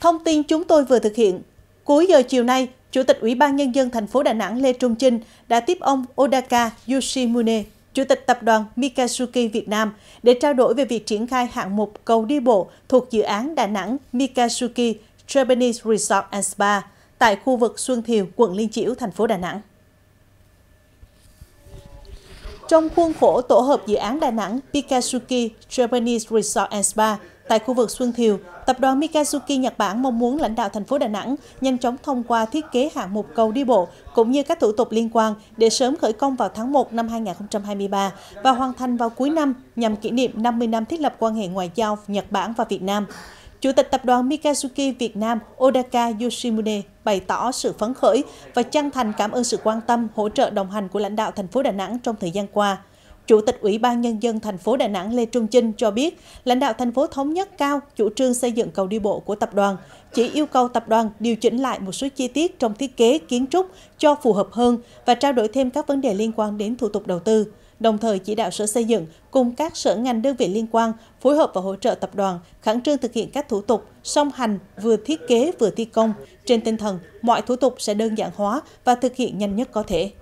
Thông tin chúng tôi vừa thực hiện. Cuối giờ chiều nay, Chủ tịch Ủy ban Nhân dân thành phố Đà Nẵng Lê Trung Trinh đã tiếp ông Odaka Yoshimune, Chủ tịch Tập đoàn Mikasuki Việt Nam, để trao đổi về việc triển khai hạng mục cầu đi bộ thuộc dự án Đà Nẵng Mikasuki Japanese Resort and Spa tại khu vực Xuân Thiều, quận Liên Chiểu, thành phố Đà Nẵng. Trong khuôn khổ tổ hợp dự án Đà Nẵng Pikasuki Japanese Resort and Spa, Tại khu vực Xuân Thiều, tập đoàn Mikazuki Nhật Bản mong muốn lãnh đạo thành phố Đà Nẵng nhanh chóng thông qua thiết kế hạng mục cầu đi bộ cũng như các thủ tục liên quan để sớm khởi công vào tháng 1 năm 2023 và hoàn thành vào cuối năm nhằm kỷ niệm 50 năm thiết lập quan hệ ngoại giao Nhật Bản và Việt Nam. Chủ tịch tập đoàn Mikazuki Việt Nam Odaka Yoshimune bày tỏ sự phấn khởi và chân thành cảm ơn sự quan tâm, hỗ trợ đồng hành của lãnh đạo thành phố Đà Nẵng trong thời gian qua. Chủ tịch Ủy ban Nhân dân thành phố Đà Nẵng Lê Trung Chinh cho biết, lãnh đạo thành phố thống nhất cao chủ trương xây dựng cầu đi bộ của tập đoàn, chỉ yêu cầu tập đoàn điều chỉnh lại một số chi tiết trong thiết kế, kiến trúc cho phù hợp hơn và trao đổi thêm các vấn đề liên quan đến thủ tục đầu tư đồng thời chỉ đạo Sở Xây dựng cùng các sở ngành đơn vị liên quan phối hợp và hỗ trợ tập đoàn khẩn trương thực hiện các thủ tục song hành vừa thiết kế vừa thi công trên tinh thần mọi thủ tục sẽ đơn giản hóa và thực hiện nhanh nhất có thể.